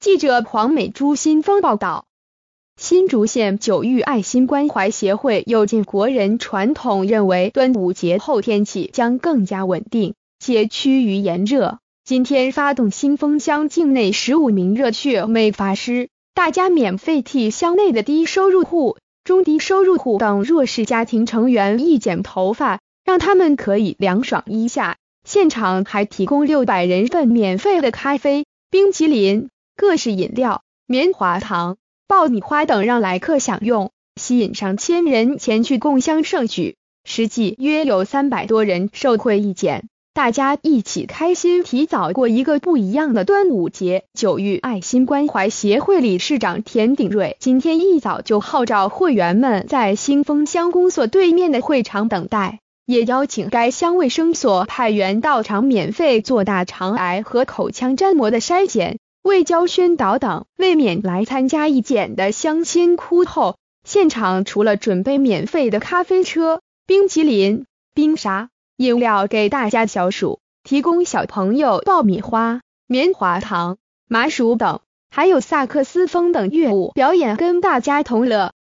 记者黄美珠新风报道：新竹县九玉爱心关怀协会有鉴国人传统认为端午节后天气将更加稳定且趋于炎热，今天发动新丰乡境内十五名热血美发师，大家免费替乡内的低收入户、中低收入户等弱势家庭成员一剪头发，让他们可以凉爽一下。现场还提供六百人份免费的咖啡、冰淇淋。各式饮料、棉花糖、爆米花等让来客享用，吸引上千人前去共襄盛举。实际约有三百多人受惠意见，大家一起开心，提早过一个不一样的端午节。九域爱心关怀协会理事长田鼎瑞今天一早就号召会员们在新丰乡公所对面的会场等待，也邀请该乡卫生所派员到场免费做大肠癌和口腔粘膜的筛检。未交宣导等未免来参加一检的相亲哭后，现场除了准备免费的咖啡车、冰淇淋、冰沙、饮料给大家消暑，提供小朋友爆米花、棉花糖、麻薯等，还有萨克斯风等乐舞表演跟大家同乐。